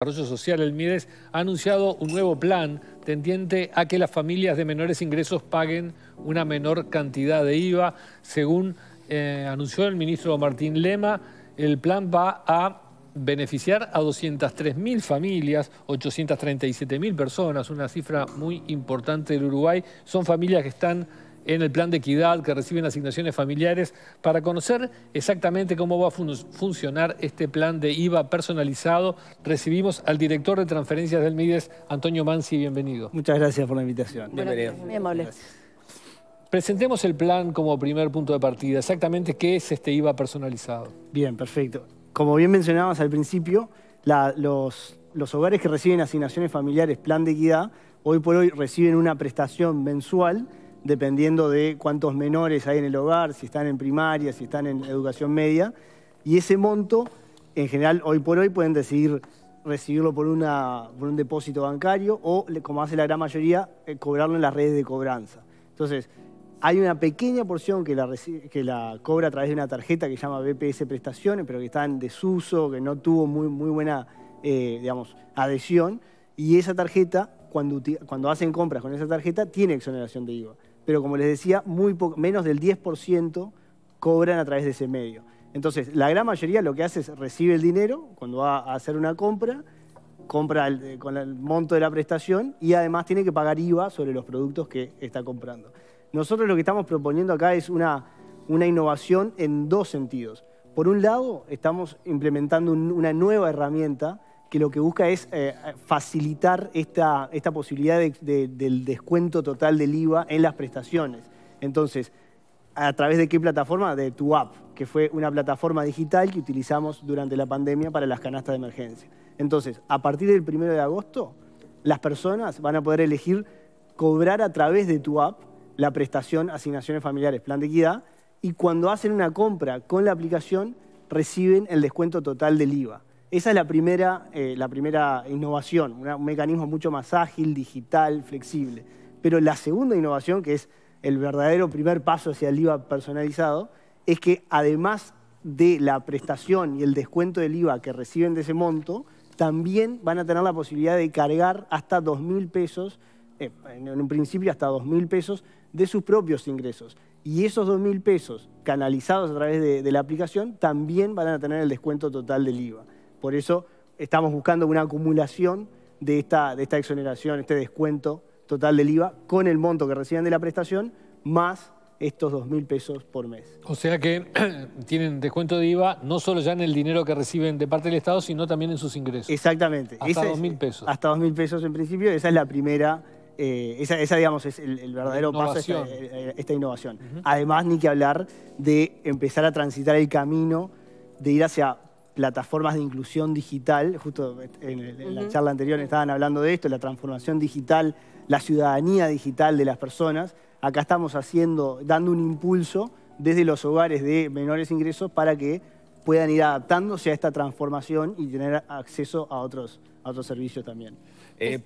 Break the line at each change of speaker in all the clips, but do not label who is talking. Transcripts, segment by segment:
Desarrollo Social, el MIDES, ha anunciado un nuevo plan tendiente a que las familias de menores ingresos paguen una menor cantidad de IVA. Según eh, anunció el ministro Martín Lema, el plan va a beneficiar a 203.000 familias, 837.000 personas, una cifra muy importante del Uruguay. Son familias que están en el plan de equidad que reciben asignaciones familiares para conocer exactamente cómo va a funcionar este plan de IVA personalizado. Recibimos al director de transferencias del MIDES, Antonio Mansi, bienvenido.
Muchas gracias por la invitación.
Bienvenido. Muy amable. Presentemos el plan como primer punto de partida. Exactamente qué es este
IVA personalizado. Bien, perfecto. Como bien mencionabas al principio, los hogares que reciben asignaciones familiares plan de equidad, hoy por hoy reciben una prestación mensual dependiendo de cuántos menores hay en el hogar, si están en primaria, si están en educación media. Y ese monto, en general, hoy por hoy pueden decidir recibirlo por, una, por un depósito bancario o, como hace la gran mayoría, eh, cobrarlo en las redes de cobranza. Entonces, hay una pequeña porción que la, que la cobra a través de una tarjeta que se llama BPS Prestaciones, pero que está en desuso, que no tuvo muy, muy buena eh, digamos, adhesión. Y esa tarjeta, cuando, cuando hacen compras con esa tarjeta, tiene exoneración de IVA pero como les decía, muy menos del 10% cobran a través de ese medio. Entonces, la gran mayoría lo que hace es recibe el dinero cuando va a hacer una compra, compra eh, con el monto de la prestación y además tiene que pagar IVA sobre los productos que está comprando. Nosotros lo que estamos proponiendo acá es una, innovación en dos sentidos. Por un lado, estamos implementando una nueva herramienta que lo que busca es eh, facilitar esta, esta posibilidad del descuento total del IVA en las prestaciones. Entonces, ¿a través de qué plataforma? De tu que fue una plataforma digital que utilizamos durante la pandemia para las canastas de emergencia. Entonces, a partir del 1 de agosto, las personas van a poder elegir cobrar a través de tu la prestación asignaciones familiares, plan de equidad, y cuando hacen una compra con la aplicación, reciben el descuento total del IVA. Esa es la primera, eh, innovación, un mecanismo mucho más ágil, digital, flexible. Pero la segunda innovación, que es el verdadero primer paso hacia el IVA personalizado, es que además de la prestación y el descuento del IVA que reciben de ese monto, también van a tener la posibilidad de cargar hasta 2.000 pesos, eh, en un principio hasta 2.000 pesos, de sus propios ingresos. Y esos 2.000 pesos canalizados a través de la aplicación también van a tener el descuento total del IVA. Por eso estamos buscando una acumulación de esta, exoneración, este descuento total del IVA con el monto que reciben de la prestación más estos 2.000 pesos por mes.
O sea que tienen descuento de IVA no solo ya en el dinero que reciben de parte del Estado, sino también en sus ingresos. Exactamente. Hasta 2.000
pesos. Hasta 2.000 pesos en principio. Esa es la primera, eh, esa, digamos es el, verdadero paso, esta, esta innovación. Eh, eh, Además, ni que hablar de empezar a transitar el camino de ir hacia plataformas de inclusión digital, justo en, la charla anterior estaban hablando de esto, la transformación digital, la ciudadanía digital de las personas. Acá estamos haciendo, dando un impulso desde los hogares de menores ingresos para que puedan ir adaptándose a esta transformación y tener acceso a otros, otros servicios también. Eh,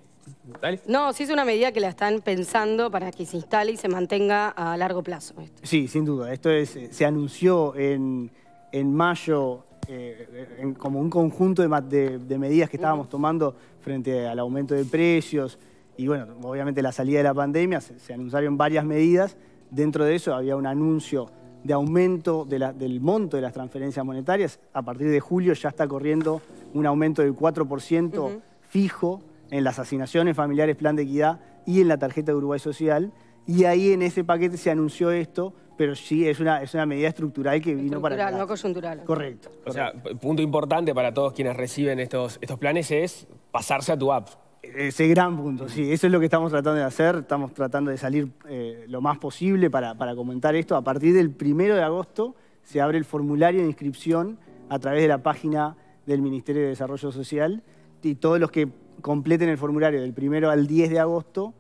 no, sí es una medida que la están pensando para que se instale y se mantenga a largo plazo.
Sí, sin duda. Esto es, eh, se anunció en, en mayo eh, como un conjunto de, medidas que estábamos tomando frente al aumento de precios y, bueno, obviamente la salida de la pandemia, se, anunciaron varias medidas. Dentro de eso había un anuncio de aumento del monto de las transferencias monetarias. A partir de julio ya está corriendo un aumento del 4% fijo en las asignaciones familiares, plan de equidad y en la tarjeta de Uruguay Social. Y ahí en ese paquete se anunció esto, pero sí es una, es una medida estructural que vino estructural,
para... no coyuntural. Correcto,
O sea, punto importante para todos quienes reciben estos, estos planes es pasarse a tu app.
Ese gran punto, sí. Eso es lo que estamos tratando de hacer. Estamos tratando de salir eh, lo más posible para, para comentar esto. A partir del 1 de agosto se abre el formulario de inscripción a través de la página del Ministerio de Desarrollo Social y todos los que completen el formulario del 1 al 10 de agosto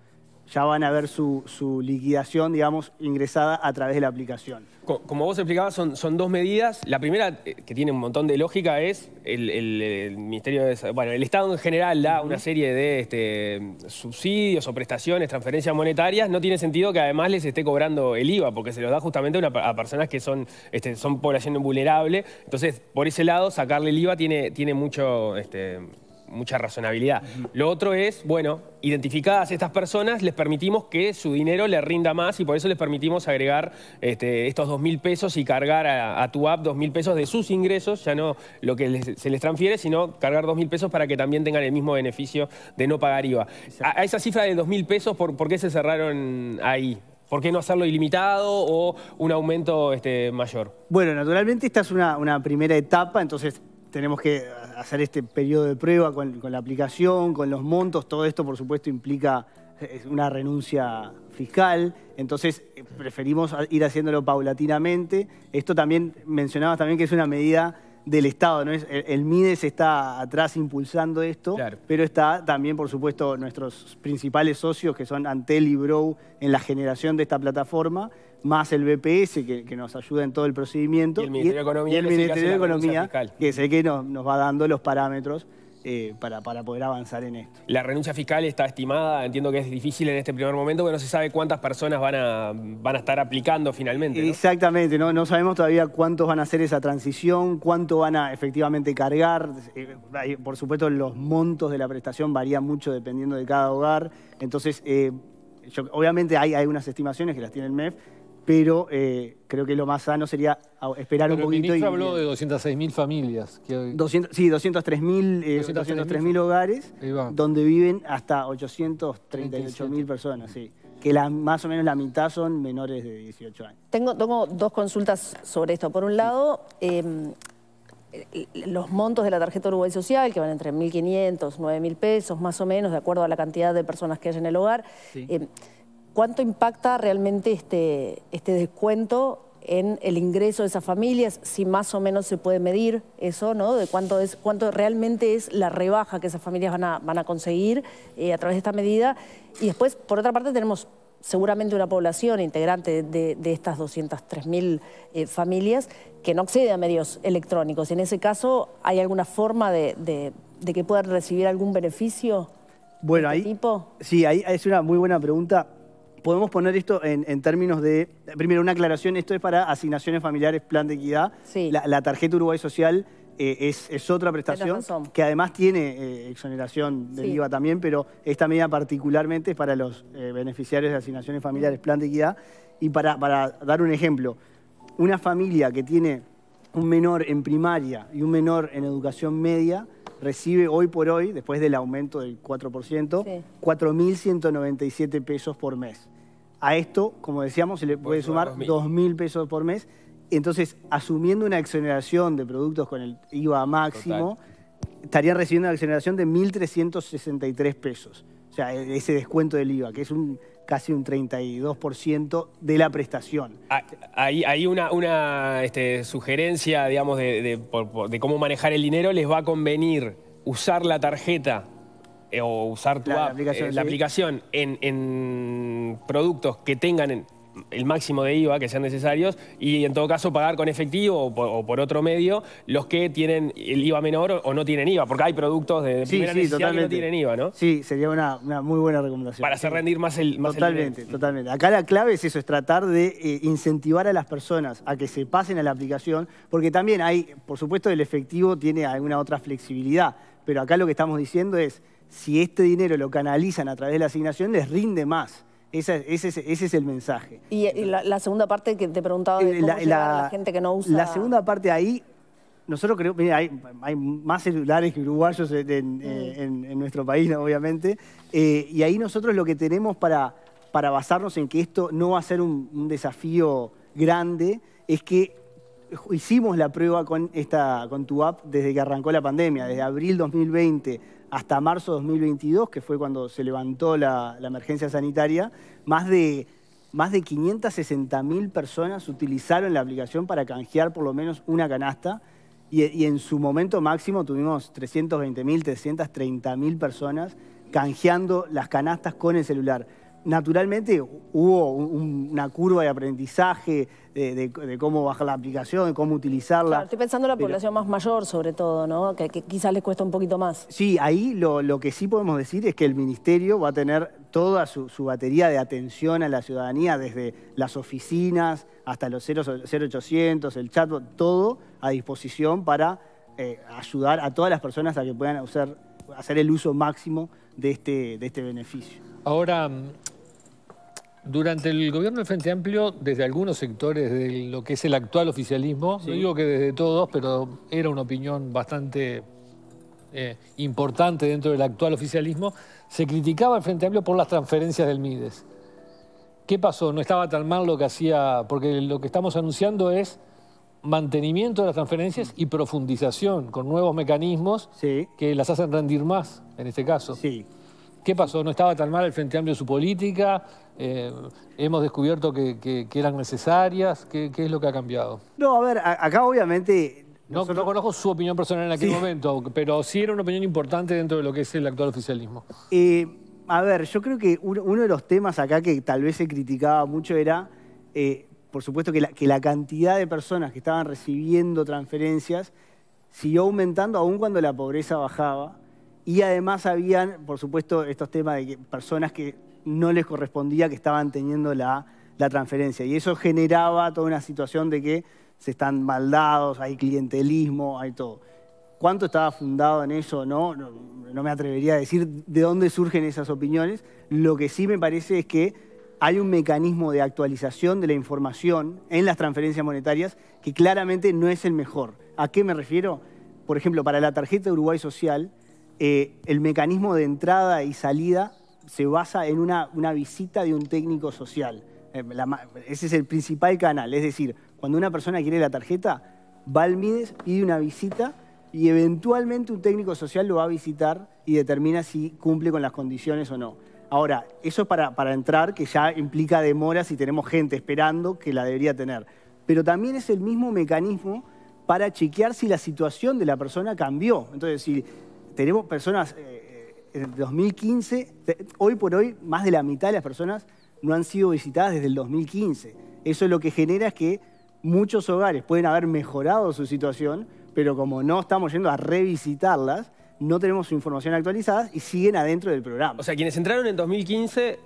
ya van a ver su, liquidación, digamos, ingresada a través de la aplicación.
Como vos explicabas, son, son dos medidas. La primera, eh, que tiene un montón de lógica, es el, el, Ministerio de Bueno, el Estado en general da una serie de este, subsidios o prestaciones, transferencias monetarias. No tiene sentido que además les esté cobrando el IVA, porque se los da justamente a personas que son, este, son población vulnerable. Entonces, por ese lado, sacarle el IVA tiene, tiene mucho... Este, mucha razonabilidad. Lo otro es, bueno, identificadas estas personas, les permitimos que su dinero le rinda más y por eso les permitimos agregar este, estos dos mil pesos y cargar a, tu app dos mil pesos de sus ingresos, ya no lo que se les transfiere, sino cargar dos mil pesos para que también tengan el mismo beneficio de no pagar IVA. A, esa cifra de dos mil pesos, ¿por, qué se cerraron ahí? ¿Por qué no hacerlo ilimitado o un aumento este, mayor?
Bueno, naturalmente esta es una primera etapa, entonces tenemos que hacer este periodo de prueba con, la aplicación, con los montos, todo esto por supuesto implica una renuncia fiscal, entonces eh, preferimos ir haciéndolo paulatinamente. Esto también mencionabas también que es una medida del Estado. ¿no? Es, el, MIDES está atrás impulsando esto, pero está también, por supuesto, nuestros principales socios, que son Antel y Brow, en la generación de esta plataforma, más el BPS, que, que nos ayuda en todo el procedimiento. Y el Ministerio de Economía, que sé que nos va dando los parámetros. Eh, para, poder avanzar en esto.
La renuncia fiscal está estimada, entiendo que es difícil en este primer momento, pero no se sabe cuántas personas van a, estar aplicando finalmente.
Exactamente, ¿no? sabemos todavía cuántos van a hacer esa transición, cuánto van a efectivamente cargar. Eh, por supuesto, los montos de la prestación varían mucho dependiendo de cada hogar. Entonces, eh, obviamente hay, hay unas estimaciones que las tiene el MEF, pero eh, creo que lo más sano sería ah, esperar un poquito. El ministro habló de
206.000 familias. sí, 203.000 eh,
hogares donde viven hasta 838.000 personas, Que más o menos la mitad son menores de 18 años.
Tengo, dos consultas sobre esto. Por un lado, em, eh, los montos de la tarjeta Uruguay Social, que van entre 1.500, 9.000 pesos, más o menos, de acuerdo a la cantidad de personas que hay en el hogar. Em, ¿Cuánto impacta realmente este, este, descuento en el ingreso de esas familias, si más o menos se puede medir eso, ¿no? De cuánto es, cuánto realmente es la rebaja que esas familias van a, conseguir eh, a través de esta medida. Y después, por otra parte, tenemos seguramente una población integrante de, estas 203.000 eh, familias que no accede a medios electrónicos. En ese caso, ¿hay alguna forma de, que puedan recibir algún beneficio?
Bueno, este sí, ahí es una muy buena pregunta podemos poner esto en, términos de, primero una aclaración, esto es para asignaciones familiares, plan de equidad. La, tarjeta Uruguay Social eh, es, otra prestación que además tiene eh, exoneración del IVA también, pero esta medida particularmente es para los eh, beneficiarios de asignaciones familiares, mm. plan de equidad. Y para, para dar un ejemplo, una familia que tiene un menor en primaria y un menor en educación media, recibe hoy por hoy, después del aumento del 4%, 4.197 pesos por mes. A esto, como decíamos, se le puede sumar 2.000 pesos por mes. Entonces, asumiendo una exoneración de productos con el IVA máximo, estaría recibiendo una aceleración de 1.363 pesos. O sea, e-, ese descuento del IVA, que es un casi un 32% de la prestación.
Hay, ah, hay una, este, sugerencia, digamos, de, cómo manejar el dinero. Les va a convenir usar la tarjeta eh, o usar tu la, eh, aplicación, en, en productos que tengan... En, el máximo de IVA que sean necesarios y en todo caso pagar con efectivo o por, otro medio los que tienen el IVA menor o, no tienen IVA, porque hay productos de, necesidad que no tienen
IVA, ¿no? Sí, sería una, muy buena recomendación. Para hacer rendir más el más Totalmente, totalmente. Acá la clave es eso, es tratar de eh, incentivar a las personas a que se pasen a la aplicación, porque también hay, por supuesto, el efectivo tiene alguna otra flexibilidad, pero acá lo que estamos diciendo es, si este dinero lo canalizan a través de la asignación, les rinde más ese, es, el mensaje.
Y, la, segunda parte que te preguntaba de eh, cómo la, la, gente que no usa... La segunda
parte ahí, nosotros creo, hay, más celulares que uruguayos en, mm. eh, nuestro país, obviamente, eh, y ahí nosotros lo que tenemos para, para basarnos en que esto no va a ser un, desafío grande es que hicimos la prueba con, esta, con tu app desde que arrancó la pandemia, desde abril 2020 hasta marzo de 2022, que fue cuando se levantó la, emergencia sanitaria, más de, más de 560.000 personas utilizaron la aplicación para canjear por lo menos una canasta y, y en su momento máximo tuvimos 320.000, 330.000 personas canjeando las canastas con el celular naturalmente hubo una curva de aprendizaje de, cómo bajar la aplicación, de cómo utilizarla. estoy
pensando en la población más mayor, sobre todo, ¿no? Que, quizás les cuesta un poquito más.
Sí, ahí lo, que sí podemos decir es que el Ministerio va a tener toda su, batería de atención a la ciudadanía, desde las oficinas hasta los 0800, el chat todo a disposición para eh, ayudar a todas las personas a que puedan usar, hacer el uso máximo de este, de este beneficio.
Ahora, durante el gobierno del Frente Amplio, desde algunos sectores de lo que es el actual oficialismo, no digo que desde todos, pero era una opinión bastante eh, importante dentro del actual oficialismo, se criticaba al Frente Amplio por las transferencias del Mides. ¿Qué pasó? No estaba tan mal lo que hacía, porque lo que estamos anunciando es mantenimiento de las transferencias y profundización con nuevos mecanismos que las hacen rendir más, en este caso. Sí. ¿Qué pasó? ¿No estaba tan mal el Frente Amplio su política? Eh, ¿Hemos descubierto que, eran necesarias? ¿Qué, es lo que ha cambiado?
No, a ver, acá obviamente...
No, conozco su opinión personal en aquel momento, pero sí era una opinión importante dentro de lo que es el actual oficialismo.
Eh, a ver, yo creo que uno, de los temas acá que tal vez se criticaba mucho era, eh, por supuesto, que la cantidad de personas que estaban recibiendo transferencias siguió aumentando aún cuando la pobreza bajaba. Y además habían, por supuesto, estos temas de personas que no les correspondía que estaban teniendo la, transferencia. Y eso generaba toda una situación de que se están maldados, hay clientelismo, hay todo. ¿Cuánto estaba fundado en eso no? no? No me atrevería a decir de dónde surgen esas opiniones. Lo que sí me parece es que hay un mecanismo de actualización de la información en las transferencias monetarias que claramente no es el mejor. ¿A qué me refiero? Por ejemplo, para la tarjeta Uruguay Social, eh, el mecanismo de entrada y salida se basa en una, visita de un técnico social. Eh, ese es el principal canal. Es decir, cuando una persona quiere la tarjeta, va al Mides, pide una visita y eventualmente un técnico social lo va a visitar y determina si cumple con las condiciones o no. Ahora, eso es para, para entrar, que ya implica demoras si y tenemos gente esperando que la debería tener. Pero también es el mismo mecanismo para chequear si la situación de la persona cambió. Entonces, si tenemos personas, eh, eh, en el 2015, hoy por hoy, más de la mitad de las personas no han sido visitadas desde el 2015. Eso lo que genera es que muchos hogares pueden haber mejorado su situación, pero como no estamos yendo a revisitarlas, no tenemos su información actualizada y siguen adentro del programa.
O sea, quienes entraron en 2015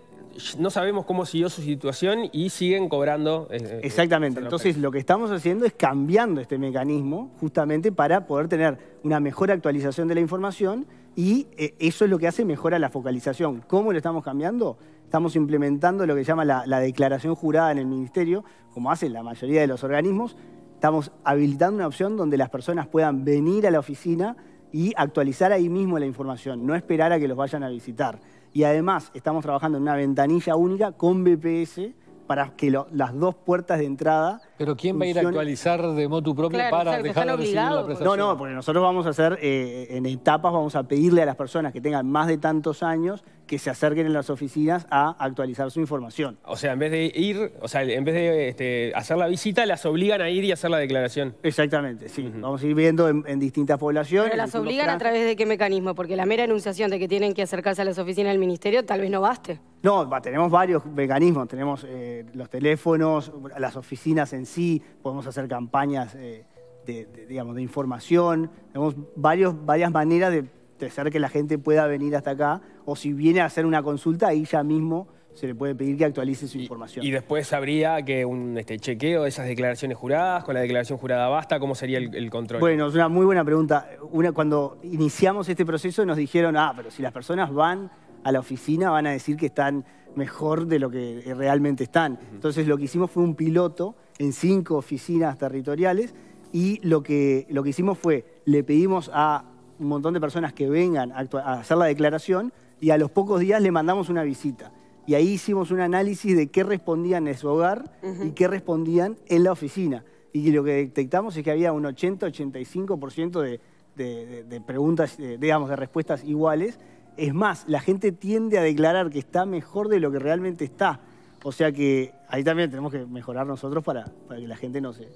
no sabemos cómo siguió su situación y siguen cobrando. Eh, eh, eh, Exactamente. Entonces,
lo que estamos haciendo es cambiando este mecanismo justamente para poder tener una mejor actualización de la información y eso es lo que hace mejora la focalización. ¿Cómo lo estamos cambiando? Estamos implementando lo que se llama la, la declaración jurada en el ministerio, como hacen la mayoría de los organismos. Estamos habilitando una opción donde las personas puedan venir a la oficina y actualizar ahí mismo la información, no esperar a que los vayan a visitar. Y además estamos trabajando en una ventanilla única con BPS para que las dos puertas de entrada pero ¿quién va a ir a actualizar de motu propio para dejar de recibir la prestación? No, no, porque nosotros vamos a hacer, eh, en etapas vamos a pedirle a las personas que tengan más de tantos años que se acerquen en las oficinas a actualizar su información.
O sea, en vez de ir, o sea, en vez de este, hacer la visita, las obligan a ir y hacer la declaración. Exactamente,
sí. Vamos a ir viendo en, distintas poblaciones. Pero las obligan a
través de qué mecanismo, porque la mera enunciación de que tienen que acercarse a las oficinas del ministerio tal vez no baste.
No, tenemos varios mecanismos, tenemos eh, los teléfonos, las oficinas en sí, podemos hacer campañas eh, de, digamos, de información, tenemos varios, varias maneras de, hacer que la gente pueda venir hasta acá, o si viene a hacer una consulta, ahí ya mismo se le puede pedir que actualice su información.
Y después habría que un este, chequeo de esas declaraciones juradas, con la declaración jurada basta, ¿cómo sería el, control? Bueno,
es una muy buena pregunta. Una, cuando iniciamos este proceso nos dijeron, ah, pero si las personas van a la oficina van a decir que están mejor de lo que eh, realmente están. Entonces lo que hicimos fue un piloto en cinco oficinas territoriales y lo que, lo que hicimos fue, le pedimos a un montón de personas que vengan a, hacer la declaración y a los pocos días le mandamos una visita. Y ahí hicimos un análisis de qué respondían en su hogar y qué respondían en la oficina. Y lo que detectamos es que había un 80-85% de, de, de preguntas, eh, digamos, de respuestas iguales es más, la gente tiende a declarar que está mejor de lo que realmente está. O sea que ahí también tenemos que mejorar nosotros para, que la gente no se,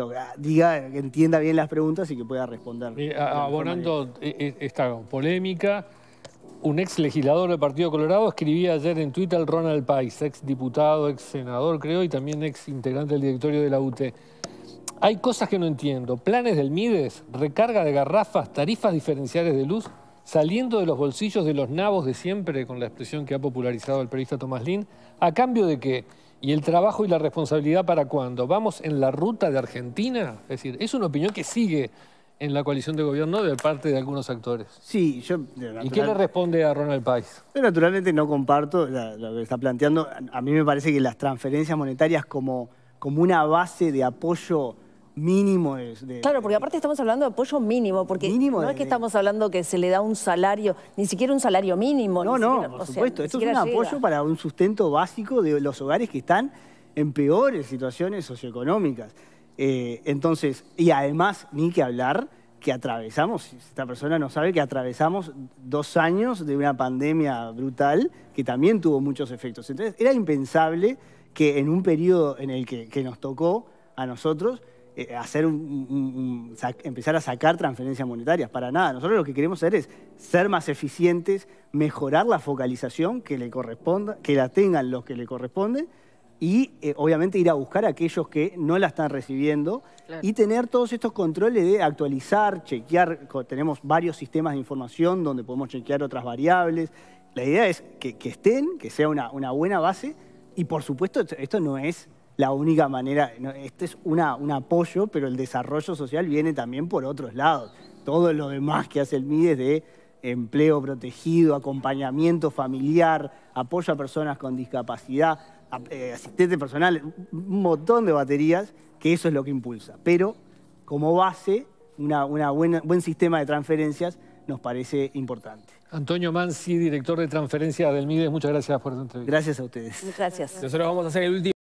ah, diga, que entienda bien las preguntas y que pueda responder. Eh, abonando
e, e, esta polémica, un ex legislador del Partido Colorado escribía ayer en Twitter Ronald Pais, ex diputado, ex senador creo, y también ex integrante del directorio de la UT. Hay cosas que no entiendo. Planes del Mides, recarga de garrafas, tarifas diferenciales de luz saliendo de los bolsillos de los nabos de siempre, con la expresión que ha popularizado el periodista Tomás Lin, a cambio de que, y el trabajo y la responsabilidad para cuándo, vamos en la ruta de Argentina, es decir, es una opinión que sigue en la coalición de gobierno de parte de algunos actores. Sí, yo... ¿Y qué le responde
a Ronald País? naturalmente no comparto lo que está planteando. A mí me parece que las transferencias monetarias como, como una base de apoyo mínimo de, Claro,
porque aparte estamos hablando de apoyo mínimo, porque no es que estamos hablando que se le da un salario, ni siquiera un salario mínimo. No, no, por supuesto. Esto es un apoyo
para un sustento básico de los hogares que están en peores situaciones socioeconómicas. Eh, entonces, y además, ni que hablar que atravesamos, esta persona no sabe que atravesamos dos años de una pandemia brutal que también tuvo muchos efectos. Entonces, era impensable que en un periodo en el que, que nos tocó a nosotros, eh, hacer empezar a sacar transferencias monetarias, para nada. Nosotros lo que queremos hacer es ser más eficientes, mejorar la focalización que le corresponda, que la tengan los que le corresponden y eh, obviamente ir a buscar a aquellos que no la están recibiendo y tener todos estos controles de actualizar, chequear, tenemos varios sistemas de información donde podemos chequear otras variables. La idea es que, estén, que sea una buena base y por supuesto esto no es la única manera, este es un apoyo, pero el desarrollo social viene también por otros lados. Todo lo demás que hace el MIDES de empleo protegido, acompañamiento familiar, apoyo a personas con discapacidad, eh, asistente personal, un montón de baterías, que eso es lo que impulsa. Pero como base, un una buen sistema de transferencias nos parece importante.
Antonio Mansi, director de transferencias del MIDES, muchas gracias por su entrevista. Gracias a ustedes.
Gracias.
Nosotros vamos a hacer el
último.